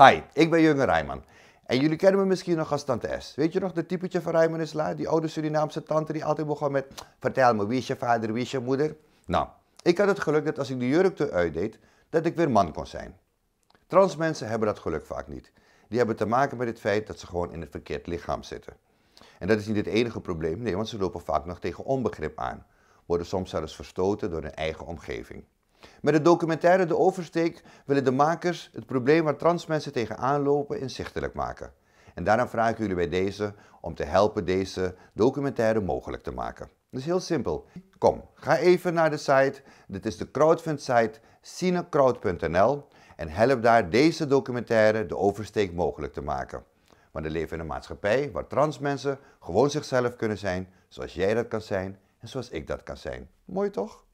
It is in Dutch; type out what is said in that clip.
Hi, ik ben Jurgen Rijman. En jullie kennen me misschien nog als tante S. Weet je nog, de typetje van Rijman is Die oude Surinaamse tante die altijd begon met... Vertel me, wie is je vader, wie is je moeder? Nou, ik had het geluk dat als ik de jurk eruit deed, dat ik weer man kon zijn. Trans mensen hebben dat geluk vaak niet. Die hebben te maken met het feit dat ze gewoon in het verkeerd lichaam zitten. En dat is niet het enige probleem, nee, want ze lopen vaak nog tegen onbegrip aan. Worden soms zelfs verstoten door hun eigen omgeving. Met de documentaire De Oversteek willen de makers het probleem waar trans mensen tegenaan lopen inzichtelijk maken. En daarom vraag ik jullie bij deze om te helpen deze documentaire mogelijk te maken. Dat is heel simpel. Kom, ga even naar de site. Dit is de crowdfund site Cinecrowd.nl en help daar deze documentaire de oversteek mogelijk te maken. Want we leven in een maatschappij waar trans mensen gewoon zichzelf kunnen zijn zoals jij dat kan zijn en zoals ik dat kan zijn. Mooi toch?